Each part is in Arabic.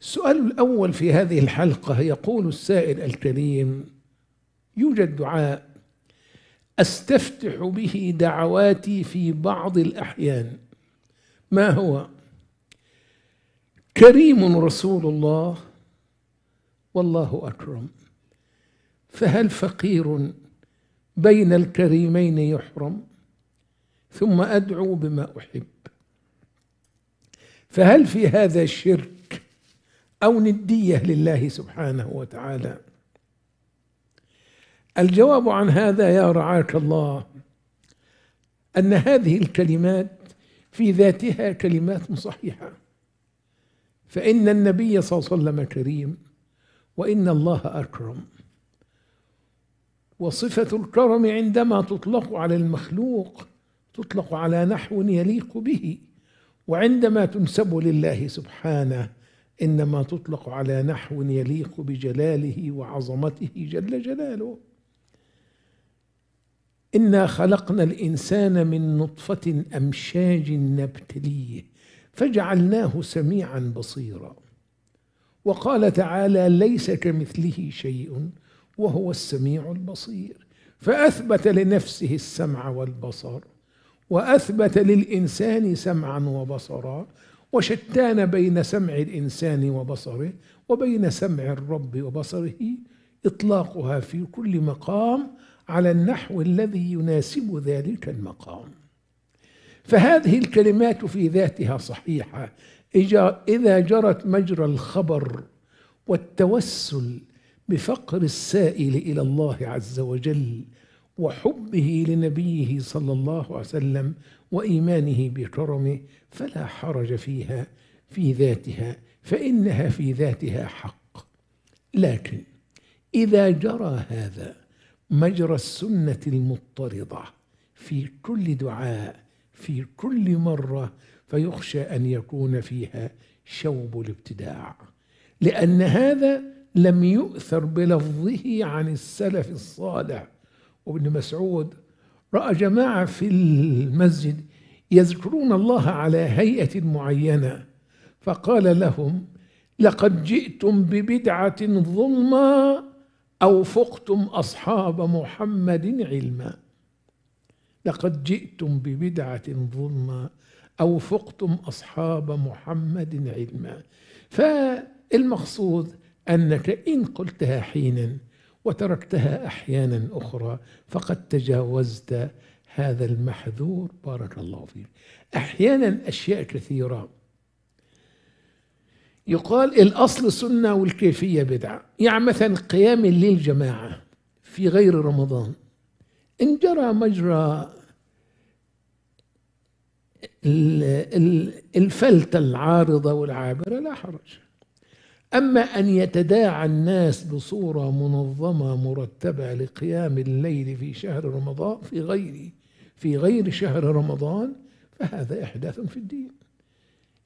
السؤال الأول في هذه الحلقة يقول السائل الكريم يوجد دعاء أستفتح به دعواتي في بعض الأحيان ما هو كريم رسول الله والله أكرم فهل فقير بين الكريمين يحرم ثم أدعو بما أحب فهل في هذا الشرك أو ندية لله سبحانه وتعالى الجواب عن هذا يا رعاك الله أن هذه الكلمات في ذاتها كلمات صحيحة فإن النبي صلى الله عليه وسلم كريم وإن الله أكرم وصفة الكرم عندما تطلق على المخلوق تطلق على نحو يليق به وعندما تنسب لله سبحانه انما تطلق على نحو يليق بجلاله وعظمته جل جلاله انا خلقنا الانسان من نطفه امشاج نبتليه فجعلناه سميعا بصيرا وقال تعالى ليس كمثله شيء وهو السميع البصير فاثبت لنفسه السمع والبصر واثبت للانسان سمعا وبصرا وشتان بين سمع الإنسان وبصره وبين سمع الرب وبصره إطلاقها في كل مقام على النحو الذي يناسب ذلك المقام فهذه الكلمات في ذاتها صحيحة إذا جرت مجرى الخبر والتوسل بفقر السائل إلى الله عز وجل وحبه لنبيه صلى الله عليه وسلم وإيمانه بكرمه فلا حرج فيها في ذاتها فإنها في ذاتها حق لكن إذا جرى هذا مجرى السنة المضطردة في كل دعاء في كل مرة فيخشى أن يكون فيها شوب الابتداع لأن هذا لم يؤثر بلفظه عن السلف الصالح وابن مسعود رأى جماعة في المسجد يذكرون الله على هيئة معينة فقال لهم لقد جئتم ببدعة ظلما أو فقتم أصحاب محمد علما لقد جئتم ببدعة ظلما أو فقتم أصحاب محمد علما فالمقصود أنك إن قلتها حينا وتركتها احيانا اخرى فقد تجاوزت هذا المحذور بارك الله فيك احيانا اشياء كثيره يقال الاصل سنه والكيفيه بدعه يعني مثلا قيام الليل جماعه في غير رمضان ان جرى مجرى الفلتة العارضة والعابرة لا حرج أما أن يتداعى الناس بصورة منظمة مرتبة لقيام الليل في شهر رمضان في غير في غير شهر رمضان فهذا إحداث في الدين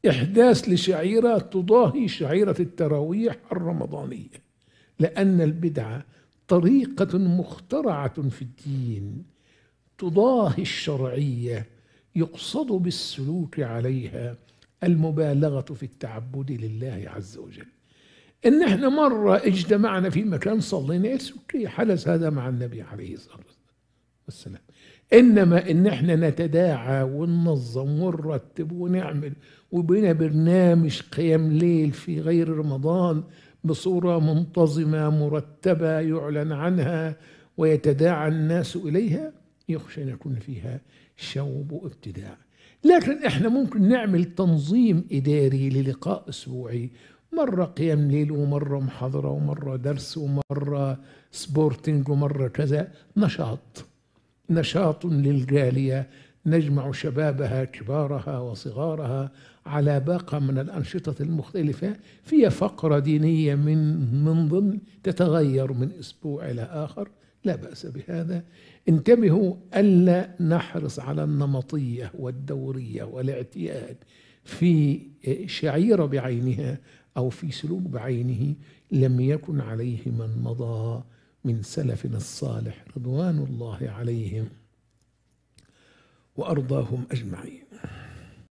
إحداث لشعيرة تضاهي شعيرة التراويح الرمضانية لأن البدعة طريقة مخترعة في الدين تضاهي الشرعية يقصد بالسلوك عليها المبالغة في التعبد لله عز وجل ان احنا مره اجتمعنا في مكان صلينا اوكي إيه حدث هذا مع النبي عليه الصلاه والسلام انما ان احنا نتداعى وننظم ونرتب ونعمل وبنا برنامج قيام ليل في غير رمضان بصوره منتظمه مرتبه يعلن عنها ويتداعى الناس اليها يخشى ان يكون فيها شوب وابتداع لكن احنا ممكن نعمل تنظيم اداري للقاء اسبوعي مرة قيام ليل ومرة محاضرة ومرة درس ومرة سبورتنج ومرة كذا نشاط نشاط للجالية نجمع شبابها كبارها وصغارها على باقة من الأنشطة المختلفة في فقرة دينية من من ضمن تتغير من أسبوع إلى آخر لا بأس بهذا انتبهوا ألا نحرص على النمطية والدورية والاعتياد في شعيرة بعينها أو في سلوك بعينه لم يكن عليه من مضى من سلفنا الصالح رضوان الله عليهم وأرضاهم أجمعين